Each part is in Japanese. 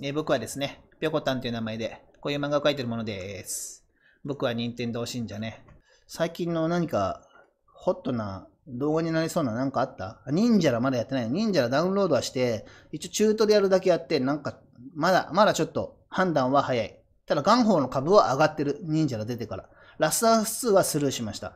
えー、僕はですね、ぴょこたんという名前で、こういう漫画を描いてるものです。僕は任天堂信者ね。最近の何か、ホットな動画になりそうな何かあった忍者らまだやってない忍者らダウンロードはして、一応チュートでやるだけやって、なんか、まだ、まだちょっと判断は早い。ただ、元宝の株は上がってる。忍者ら出てから。ラスアス2はスルーしました。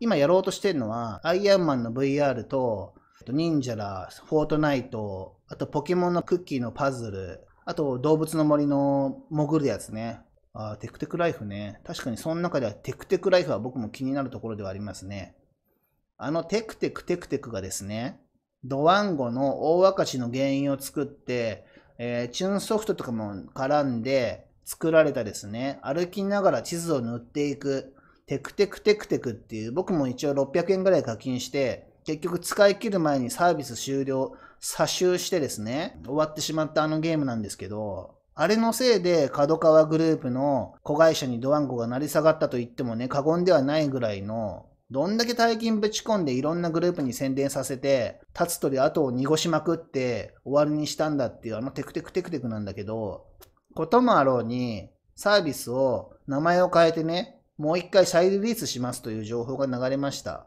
今やろうとしてるのは、アイアンマンの VR と、忍者ら、フォートナイト、あとポケモンのクッキーのパズル、あと、動物の森の潜るやつね。あテクテクライフね。確かにその中ではテクテクライフは僕も気になるところではありますね。あのテクテクテクテクがですね、ドワンゴの大赤字の原因を作って、えー、チューンソフトとかも絡んで作られたですね、歩きながら地図を塗っていく、テクテクテクテクっていう、僕も一応600円ぐらい課金して、結局使い切る前にサービス終了、差集してですね、終わってしまったあのゲームなんですけど、あれのせいで角川グループの子会社にドワンゴが成り下がったと言ってもね、過言ではないぐらいの、どんだけ大金ぶち込んでいろんなグループに宣伝させて、立つ鳥後を濁しまくって終わりにしたんだっていうあのテクテクテクテクなんだけど、こともあろうに、サービスを名前を変えてね、もう一回再リリースしますという情報が流れました。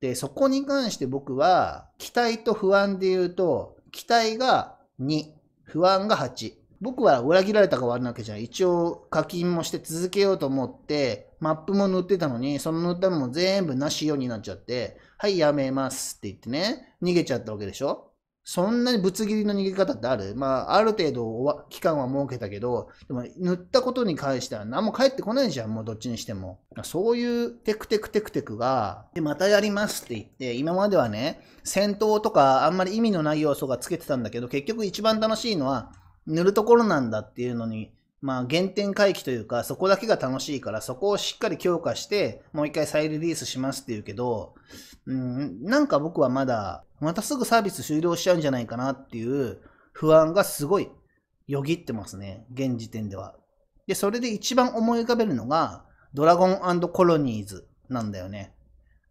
で、そこに関して僕は、期待と不安で言うと、期待が2、不安が8。僕は裏切られたか悪なわけじゃん。一応課金もして続けようと思って、マップも塗ってたのに、その塗ったのも全部なしようになっちゃって、はい、やめますって言ってね、逃げちゃったわけでしょそんなにぶつ切りの逃げ方ってあるまあ、ある程度期間は設けたけど、でも塗ったことに関しては何も返ってこないじゃん、もうどっちにしても。そういうテクテクテクテクが、で、またやりますって言って、今まではね、戦闘とかあんまり意味のない要素がつけてたんだけど、結局一番楽しいのは塗るところなんだっていうのにまあ、原点回帰というか、そこだけが楽しいから、そこをしっかり強化して、もう一回再リリースしますって言うけど、うん、なんか僕はまだ、またすぐサービス終了しちゃうんじゃないかなっていう不安がすごいよぎってますね。現時点では。で、それで一番思い浮かべるのが、ドラゴンコロニーズなんだよね。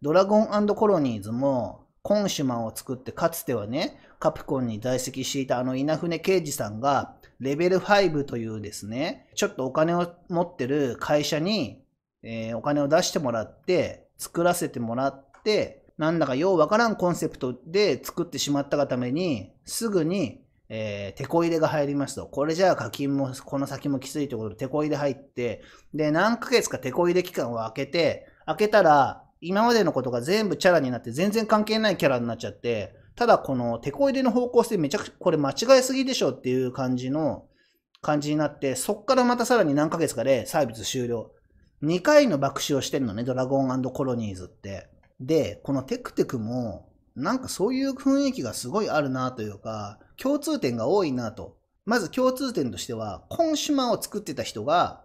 ドラゴンコロニーズも、コンシュマンを作って、かつてはね、カプコンに在籍していたあの稲船刑事さんが、レベル5というですね、ちょっとお金を持ってる会社に、えー、お金を出してもらって、作らせてもらって、なんだかようわからんコンセプトで作ってしまったがために、すぐに、えー、手こ入れが入りますと。これじゃあ課金も、この先もきついってことで手こ入れ入って、で、何ヶ月か手こ入れ期間を空けて、空けたら、今までのことが全部チャラになって全然関係ないキャラになっちゃって、ただこのテこ入れの方向性めちゃくちゃ、これ間違えすぎでしょっていう感じの、感じになって、そっからまたさらに何ヶ月かでサービス終了。2回の爆死をしてんのね、ドラゴンコロニーズって。で、このテクテクも、なんかそういう雰囲気がすごいあるなというか、共通点が多いなと。まず共通点としては、コンシュマを作ってた人が、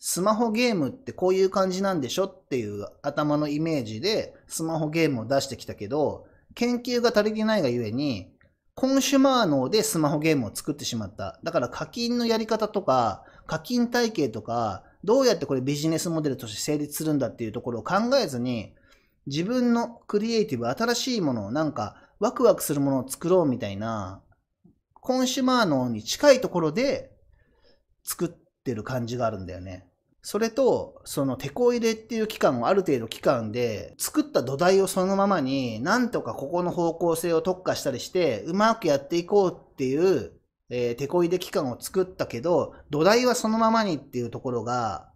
スマホゲームってこういう感じなんでしょっていう頭のイメージでスマホゲームを出してきたけど、研究が足りてないがゆえに、コンシュマー脳でスマホゲームを作ってしまった。だから課金のやり方とか、課金体系とか、どうやってこれビジネスモデルとして成立するんだっていうところを考えずに、自分のクリエイティブ、新しいものをなんかワクワクするものを作ろうみたいな、コンシュマー脳に近いところで作ってる感じがあるんだよね。それと、その、テこ入れっていう期間をある程度期間で、作った土台をそのままに、なんとかここの方向性を特化したりして、うまくやっていこうっていう、えー、手こ入れ期間を作ったけど、土台はそのままにっていうところが、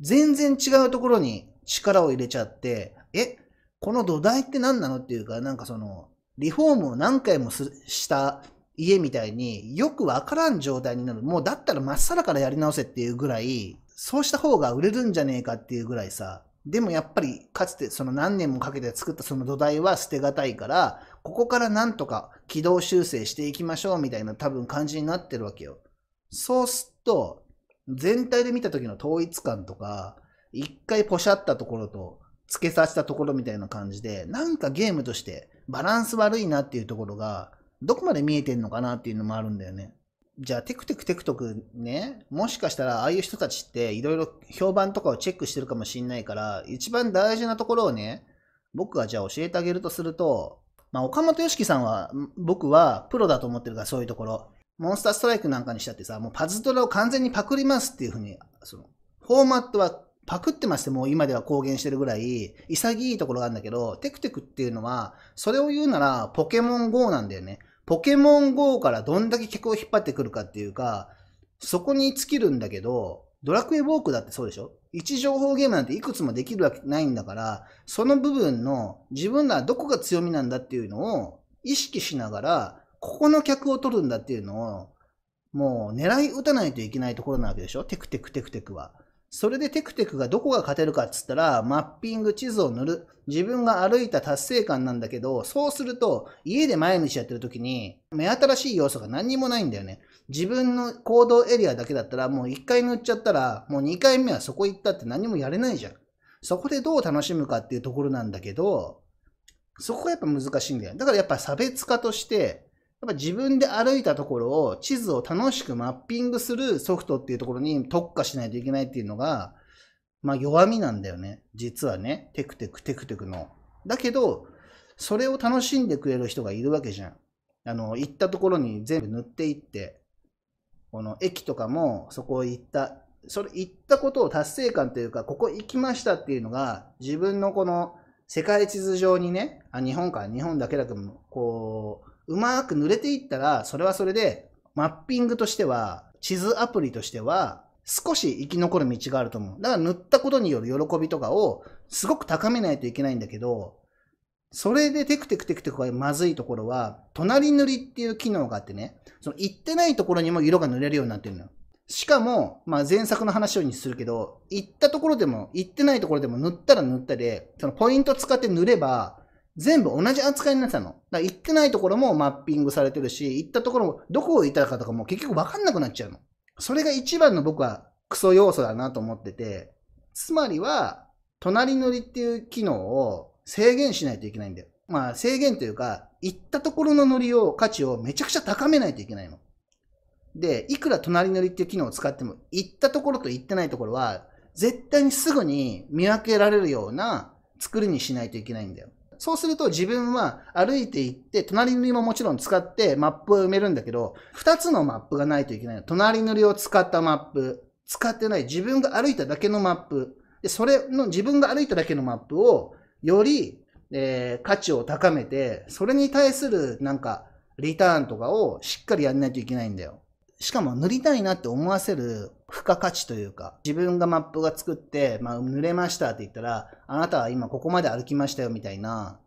全然違うところに力を入れちゃって、え、この土台って何なのっていうか、なんかその、リフォームを何回もした家みたいによくわからん状態になる。もうだったらまっさらからやり直せっていうぐらい、そうした方が売れるんじゃねえかっていうぐらいさ、でもやっぱりかつてその何年もかけて作ったその土台は捨てがたいから、ここからなんとか軌道修正していきましょうみたいな多分感じになってるわけよ。そうすると、全体で見た時の統一感とか、一回ポシャったところと付けさせたところみたいな感じで、なんかゲームとしてバランス悪いなっていうところが、どこまで見えてんのかなっていうのもあるんだよね。じゃあ、テクテクテクトクね、もしかしたら、ああいう人たちって、いろいろ評判とかをチェックしてるかもしんないから、一番大事なところをね、僕がじゃあ教えてあげるとすると、まあ、岡本良樹さんは、僕はプロだと思ってるから、そういうところ。モンスターストライクなんかにしたってさ、もうパズドラを完全にパクりますっていうふうに、その、フォーマットはパクってまして、もう今では公言してるぐらい、潔いところがあるんだけど、テクテクっていうのは、それを言うなら、ポケモン GO なんだよね。ポケモン GO からどんだけ客を引っ張ってくるかっていうか、そこに尽きるんだけど、ドラクエウォークだってそうでしょ位置情報ゲームなんていくつもできるわけないんだから、その部分の自分らはどこが強みなんだっていうのを意識しながら、ここの客を取るんだっていうのを、もう狙い撃たないといけないところなわけでしょテクテクテクテクは。それでテクテクがどこが勝てるかっつったら、マッピング地図を塗る。自分が歩いた達成感なんだけど、そうすると、家で毎日やってる時に、目新しい要素が何にもないんだよね。自分の行動エリアだけだったら、もう一回塗っちゃったら、もう二回目はそこ行ったって何もやれないじゃん。そこでどう楽しむかっていうところなんだけど、そこがやっぱ難しいんだよ。だからやっぱ差別化として、ぱ自分で歩いたところを地図を楽しくマッピングするソフトっていうところに特化しないといけないっていうのが、まあ弱みなんだよね。実はね、テクテクテクテクの。だけど、それを楽しんでくれる人がいるわけじゃん。あの、行ったところに全部塗っていって、この駅とかもそこ行った、それ行ったことを達成感というか、ここ行きましたっていうのが、自分のこの世界地図上にね、あ、日本か、日本だけだけども、こう、うまく濡れていったら、それはそれで、マッピングとしては、地図アプリとしては、少し生き残る道があると思う。だから塗ったことによる喜びとかを、すごく高めないといけないんだけど、それでテクテクテクテクがまずいところは、隣塗りっていう機能があってね、その行ってないところにも色が塗れるようになってるのよ。しかも、まあ、前作の話にするけど、行ったところでも、行ってないところでも塗ったら塗ったで、そのポイント使って塗れば、全部同じ扱いになってたの。だから行ってないところもマッピングされてるし、行ったところも、どこをったかとかも結局わかんなくなっちゃうの。それが一番の僕はクソ要素だなと思ってて、つまりは、隣乗りっていう機能を制限しないといけないんだよ。まあ制限というか、行ったところの乗りを、価値をめちゃくちゃ高めないといけないの。で、いくら隣乗りっていう機能を使っても、行ったところと行ってないところは、絶対にすぐに見分けられるような作りにしないといけないんだよ。そうすると自分は歩いて行って、隣塗りももちろん使ってマップを埋めるんだけど、二つのマップがないといけない。隣塗りを使ったマップ、使ってない自分が歩いただけのマップ、でそれの自分が歩いただけのマップをより、えー、価値を高めて、それに対するなんかリターンとかをしっかりやんないといけないんだよ。しかも塗りたいなって思わせる付加価値というか、自分がマップが作って、まあ、濡れましたって言ったら、あなたは今ここまで歩きましたよみたいな、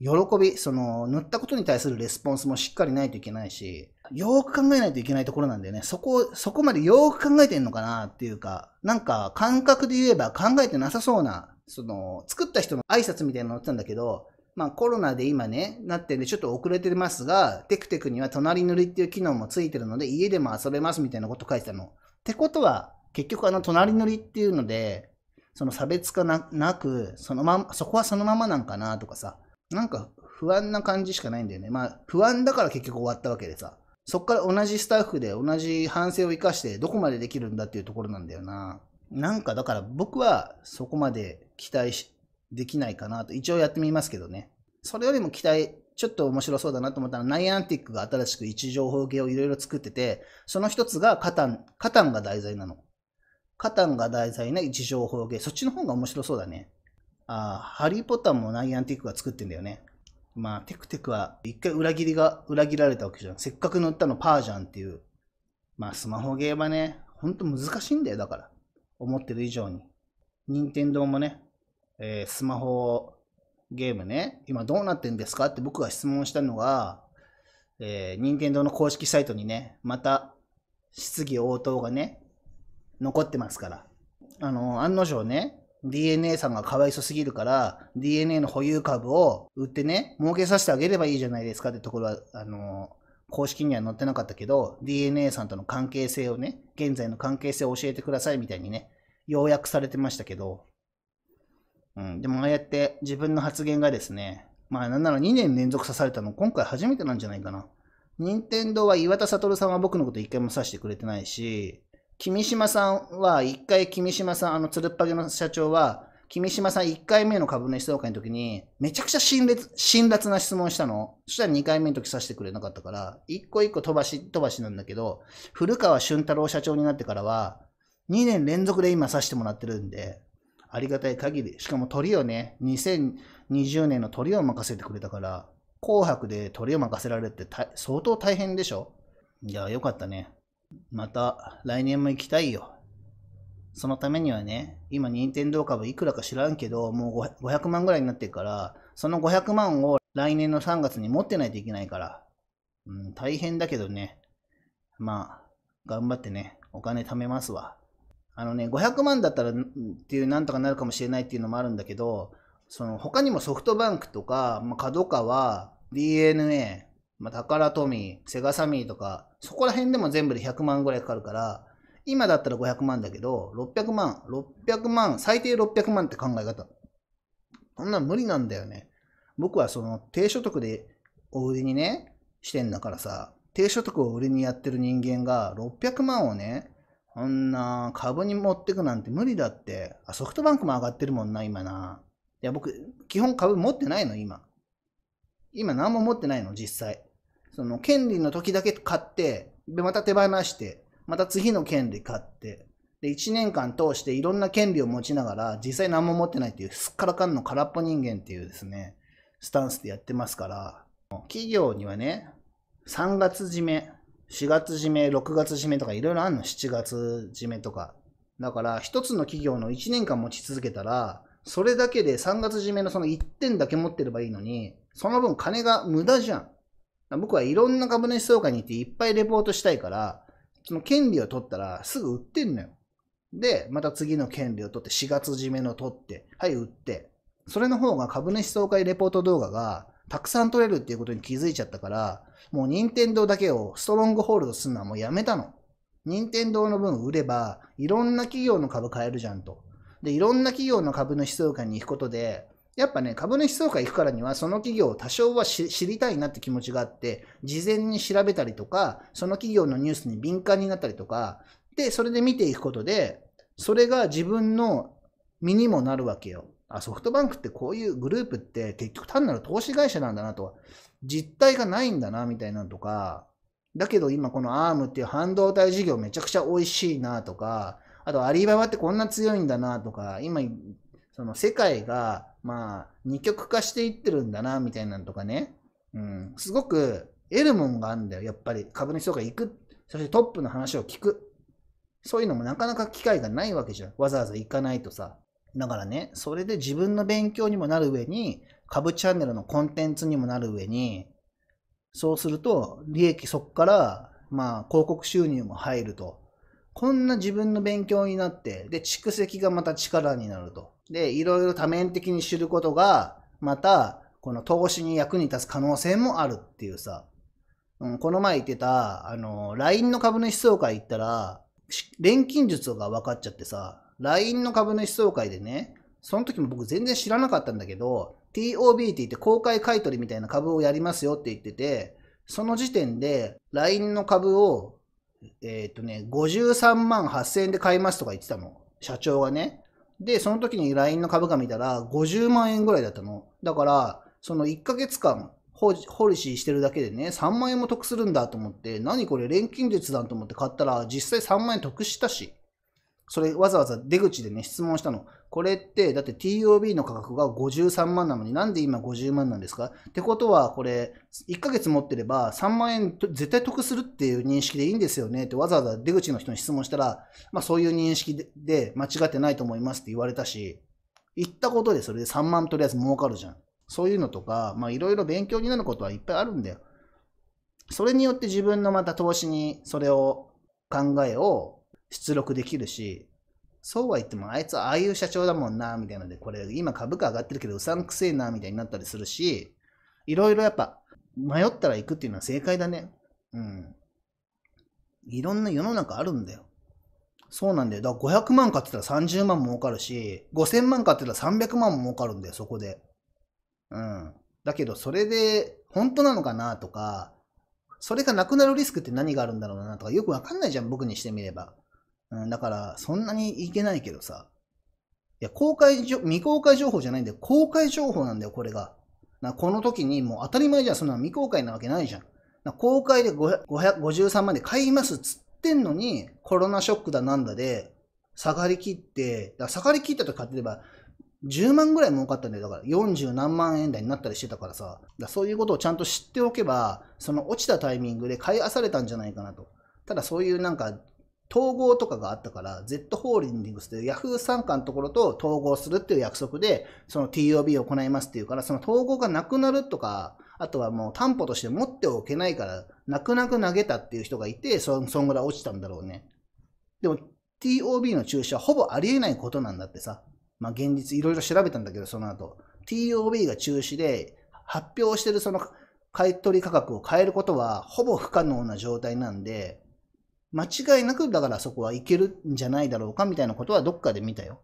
喜び、その、塗ったことに対するレスポンスもしっかりないといけないし、よーく考えないといけないところなんだよね。そこ、そこまでよーく考えてんのかなっていうか、なんか感覚で言えば考えてなさそうな、その、作った人の挨拶みたいなのってたんだけど、まあコロナで今ね、なってんでちょっと遅れてますが、テクテクには隣塗りっていう機能もついてるので家でも遊べますみたいなこと書いてたの。ってことは、結局あの隣乗りっていうので、その差別化ななく、そのまま、そこはそのままなんかなとかさ、なんか不安な感じしかないんだよね。まあ不安だから結局終わったわけでさ、そこから同じスタッフで同じ反省を生かしてどこまでできるんだっていうところなんだよな。なんかだから僕はそこまで期待しできないかなと、一応やってみますけどね。それよりも期待ちょっと面白そうだなと思ったのは、ナイアンティックが新しく位置情報系をいろいろ作ってて、その一つがカタン、カタンが題材なの。カタンが題材な位置情報系。そっちの方が面白そうだね。ああ、ハリーポッターもナイアンティックが作ってんだよね。まあ、テクテクは一回裏切りが、裏切られたわけじゃん。せっかく乗ったのパージャンっていう。まあ、スマホゲーはね、ほんと難しいんだよ、だから。思ってる以上に。任天堂もね、えー、スマホをゲームね、今どうなってんですかって僕が質問したのが、えー、任天堂の公式サイトにね、また質疑応答がね、残ってますから。あの、案の定ね、DNA さんがかわいそすぎるから、DNA の保有株を売ってね、儲けさせてあげればいいじゃないですかってところは、あの、公式には載ってなかったけど、DNA さんとの関係性をね、現在の関係性を教えてくださいみたいにね、要約されてましたけど、うん、でもああやって自分の発言がですね、まあなんなら2年連続刺されたの今回初めてなんじゃないかな。任天堂は岩田悟さんは僕のこと一回も刺してくれてないし、君島さんは一回君島さん、あのつるっぱげの社長は、君島さん1回目の株主総会の時に、めちゃくちゃ辛辣辛辣な質問したの。そしたら2回目の時刺してくれなかったから、1個1個飛ばし飛ばしなんだけど、古川俊太郎社長になってからは、2年連続で今刺してもらってるんで、ありがたい限り、しかも鳥をね、2020年の鳥を任せてくれたから、紅白で鳥を任せられて相当大変でしょいや、よかったね。また来年も行きたいよ。そのためにはね、今、任天堂株いくらか知らんけど、もう500万ぐらいになってるから、その500万を来年の3月に持ってないといけないから、うん、大変だけどね、まあ、頑張ってね、お金貯めますわ。あのね、500万だったらっていうなんとかなるかもしれないっていうのもあるんだけど、その他にもソフトバンクとか、まあ、角川、DNA、まあ、タカラトミー、セガサミーとか、そこら辺でも全部で100万ぐらいかかるから、今だったら500万だけど、600万、600万、最低600万って考え方。こんなん無理なんだよね。僕はその低所得でお売りにね、してんだからさ、低所得を売りにやってる人間が600万をね、そんな株に持ってくなんて無理だって。あ、ソフトバンクも上がってるもんな、今な。いや、僕、基本株持ってないの、今。今何も持ってないの、実際。その、権利の時だけ買って、で、また手放して、また次の権利買って、で、1年間通していろんな権利を持ちながら、実際何も持ってないっていう、すっからかんの空っぽ人間っていうですね、スタンスでやってますから、企業にはね、3月締め、4月締め、6月締めとかいろいろあるの。7月締めとか。だから、一つの企業の1年間持ち続けたら、それだけで3月締めのその1点だけ持ってればいいのに、その分金が無駄じゃん。僕はいろんな株主総会に行っていっぱいレポートしたいから、その権利を取ったらすぐ売ってんのよ。で、また次の権利を取って4月締めの取って、はい、売って。それの方が株主総会レポート動画がたくさん取れるっていうことに気づいちゃったから、もう任天堂だけをストロングホールドするのはもうやめたの。任天堂の分売れば、いろんな企業の株買えるじゃんと。で、いろんな企業の株主総会に行くことで、やっぱね、株主総会行くからには、その企業を多少は知りたいなって気持ちがあって、事前に調べたりとか、その企業のニュースに敏感になったりとか、で、それで見ていくことで、それが自分の身にもなるわけよ。あ、ソフトバンクってこういうグループって結局単なる投資会社なんだなと、実態がないんだなみたいなのとか、だけど今この ARM っていう半導体事業めちゃくちゃ美味しいなとか、あとアリババってこんな強いんだなとか、今、その世界が、まあ、二極化していってるんだなみたいなのとかね、うん、すごく得るもんがあるんだよ、やっぱり。株主とか行く、そしてトップの話を聞く。そういうのもなかなか機会がないわけじゃん。わざわざ行かないとさ。だからね、それで自分の勉強にもなる上に、株チャンネルのコンテンツにもなる上に、そうすると、利益そこから、まあ、広告収入も入ると。こんな自分の勉強になって、で、蓄積がまた力になると。で、いろいろ多面的に知ることが、また、この投資に役に立つ可能性もあるっていうさ。うん、この前言ってた、あの、LINE の株主総会行ったら、錬金術が分かっちゃってさ、LINE の株主総会でね、その時も僕全然知らなかったんだけど、TOB って言って公開買取みたいな株をやりますよって言ってて、その時点で LINE の株を、えっ、ー、とね、53万8000円で買いますとか言ってたの。社長がね。で、その時に LINE の株価見たら50万円ぐらいだったの。だから、その1ヶ月間ホリシーしてるだけでね、3万円も得するんだと思って、何これ錬金術だと思って買ったら、実際3万円得したし。それわざわざ出口でね、質問したの。これって、だって TOB の価格が53万なのになんで今50万なんですかってことは、これ、1ヶ月持ってれば3万円絶対得するっていう認識でいいんですよねってわざわざ出口の人に質問したら、まあそういう認識でで間違ってないと思いますって言われたし、言ったことでそれで3万とりあえず儲かるじゃん。そういうのとか、まあいろいろ勉強になることはいっぱいあるんだよ。それによって自分のまた投資にそれを考えを出力できるし、そうは言っても、あいつはああいう社長だもんな、みたいなので、これ今株価上がってるけどうさんくせえな、みたいになったりするし、いろいろやっぱ迷ったら行くっていうのは正解だね。うん。いろんな世の中あるんだよ。そうなんだよ。だから500万買ってたら30万儲かるし、5000万買ってたら300万も儲かるんだよ、そこで。うん。だけど、それで本当なのかなとか、それがなくなるリスクって何があるんだろうなとか、よくわかんないじゃん、僕にしてみれば。うん、だから、そんなにいけないけどさ。いや、公開未公開情報じゃないんだよ。公開情報なんだよ、これが。なこの時にもう当たり前じゃん、そんな未公開なわけないじゃん。な公開で553万で買いますっつってんのに、コロナショックだなんだで、下がりきって、だ下がりきったと買ってれば、10万ぐらい儲かったんだよ。だから40何万円台になったりしてたからさ。だそういうことをちゃんと知っておけば、その落ちたタイミングで買いあされたんじゃないかなと。ただそういうなんか統合とかがあったから、Z ホールディングスという Yahoo 傘下のところと統合するっていう約束で、その TOB を行いますっていうから、その統合がなくなるとか、あとはもう担保として持っておけないから、泣く泣く投げたっていう人がいて、そそんぐらい落ちたんだろうね。でも TOB の中止はほぼありえないことなんだってさ。まあ現実いろいろ調べたんだけど、その後。TOB が中止で、発表してるその買取価格を変えることはほぼ不可能な状態なんで、間違いなく、だからそこはいけるんじゃないだろうかみたいなことはどっかで見たよ。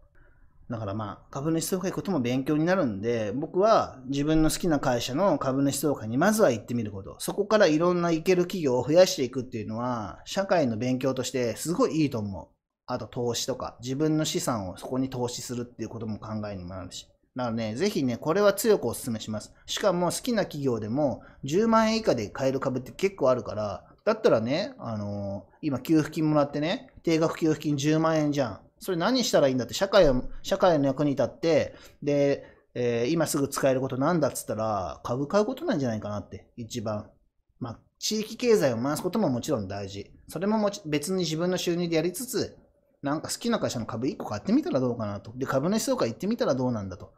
だからまあ、株主総会ことも勉強になるんで、僕は自分の好きな会社の株主総会にまずは行ってみること。そこからいろんな行ける企業を増やしていくっていうのは、社会の勉強としてすごいいいと思う。あと投資とか、自分の資産をそこに投資するっていうことも考えにもなるし。だからね、ぜひね、これは強くお勧めします。しかも好きな企業でも10万円以下で買える株って結構あるから、だったらね、あのー、今給付金もらってね、定額給付金10万円じゃん。それ何したらいいんだって、社会を、社会の役に立って、で、えー、今すぐ使えることなんだっつったら、株買うことなんじゃないかなって、一番。まあ、地域経済を回すことももちろん大事。それももち別に自分の収入でやりつつ、なんか好きな会社の株1個買ってみたらどうかなと。で、株主総会行ってみたらどうなんだと。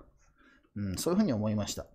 うん、そういうふうに思いました。